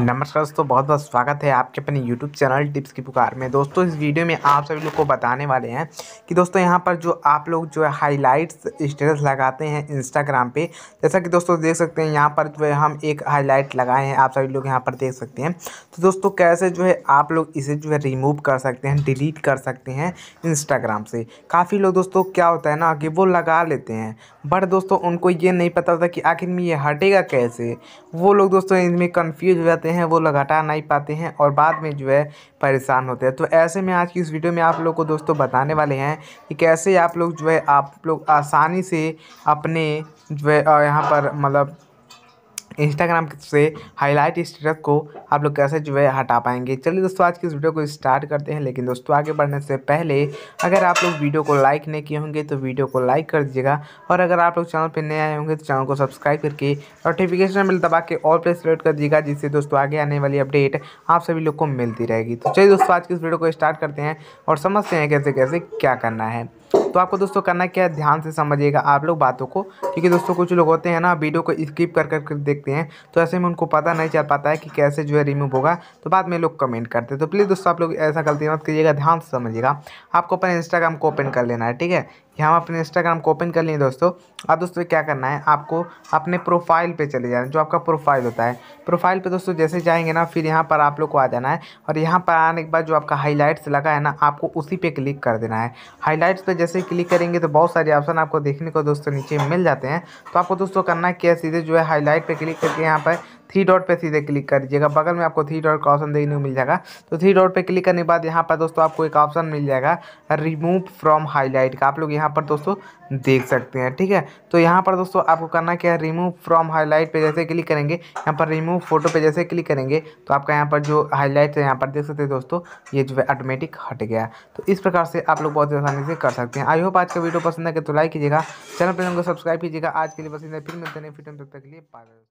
नमस्कार दोस्तों बहुत बहुत स्वागत है आपके अपने यूट्यूब चैनल टिप्स की पुकार में दोस्तों इस वीडियो में आप सभी लोग को बताने वाले हैं कि दोस्तों यहाँ पर जो आप लोग जो है हाईलाइट्स स्टेटस लगाते हैं इंस्टाग्राम पे जैसा कि दोस्तों देख सकते हैं यहाँ पर जो है हम एक हाईलाइट लगाए हैं आप सभी लोग यहाँ पर देख सकते हैं तो दोस्तों कैसे जो है आप लोग इसे जो है रिमूव कर सकते हैं डिलीट कर सकते हैं इंस्टाग्राम से काफ़ी लोग दोस्तों क्या होता है ना कि वो लगा लेते हैं बट दोस्तों उनको ये नहीं पता होता कि आखिर में ये हटेगा कैसे वो लोग दोस्तों इनमें कन्फ्यूज हो रहते हैं वो लगातार नहीं पाते हैं और बाद में जो है परेशान होते हैं तो ऐसे में आज की इस वीडियो में आप लोग को दोस्तों बताने वाले हैं कि कैसे आप लोग जो है आप लोग आसानी से अपने जो है यहाँ पर मतलब इंस्टाग्राम से हाईलाइट स्टेटस को आप लोग कैसे जो है हटा पाएंगे चलिए दोस्तों आज की इस वीडियो को स्टार्ट करते हैं लेकिन दोस्तों आगे बढ़ने से पहले अगर आप लोग वीडियो को लाइक नहीं किए होंगे तो वीडियो को लाइक कर दीजिएगा और अगर आप लोग चैनल पर नए आए होंगे तो चैनल को सब्सक्राइब करके नोटिफिकेशन बिल दबा के ऑल पर सेलेक्ट कर दीजिएगा जिससे दोस्तों आगे आने वाली अपडेट आप सभी लोग को मिलती रहेगी तो चलिए दोस्तों आज की इस वीडियो को स्टार्ट करते हैं और समझते हैं कैसे कैसे क्या करना है तो आपको दोस्तों करना क्या है ध्यान से समझिएगा आप लोग बातों को क्योंकि दोस्तों कुछ लोग होते हैं ना वीडियो को स्किप कर कर देखते हैं तो ऐसे में उनको पता नहीं चल पाता है कि कैसे जो है रिमूव होगा तो बाद में लोग कमेंट करते हैं तो प्लीज़ दोस्तों आप लोग ऐसा गलती मत कीजिएगा ध्यान से समझिएगा आपको अपने इंस्टाग्राम को ओपन कर लेना है ठीक है यहाँ हम अपने इंस्टाग्राम को ओपन कर लिए दोस्तों अब दोस्तों क्या करना है आपको अपने प्रोफाइल पे चले जाना जो आपका प्रोफाइल होता है प्रोफाइल पे दोस्तों जैसे जाएंगे ना फिर यहाँ पर आप लोग को आ जाना है और यहाँ पर आने के बाद जो आपका हाईलाइट्स लगा है ना आपको उसी पे क्लिक कर देना है हाईलाइट्स पे जैसे क्लिक करेंगे तो बहुत सारे ऑप्शन आपको देखने को दोस्तों नीचे मिल जाते हैं तो आपको दोस्तों करना क्या सीधे जो है हाईलाइट पर क्लिक करके यहाँ पर थ्री डॉट पे सीधे क्लिक कर दीजिएगा बगल में आपको थ्री डॉट का ऑप्शन देखने को मिल जाएगा तो थ्री डॉट पे क्लिक करने के बाद यहाँ पर दोस्तों आपको एक ऑप्शन मिल जाएगा रिमूव फ्रॉम हाईलाइट का आप लोग यहाँ पर दोस्तों देख सकते हैं ठीक है तो यहाँ पर दोस्तों आपको करना क्या है रिमूव फ्रॉम हाईलाइट पर जैसे क्लिक करेंगे यहाँ पर रिमूव फोटो पे जैसे क्लिक करेंगे तो आपका यहाँ पर जो हाईलाइट है यहाँ पर देख सकते हैं दोस्तों ये जो है ऑटोमेटिक हट गया तो इस प्रकार से आप लोग बहुत आसानी से कर सकते हैं आई होप आज का वीडियो पसंद आए तो लाइक कीजिएगा चैनल पर सब्सक्राइब तो कीजिएगा आज के लिए पसंद है फिर मिलते हैं फिर तब तक के लिए बाय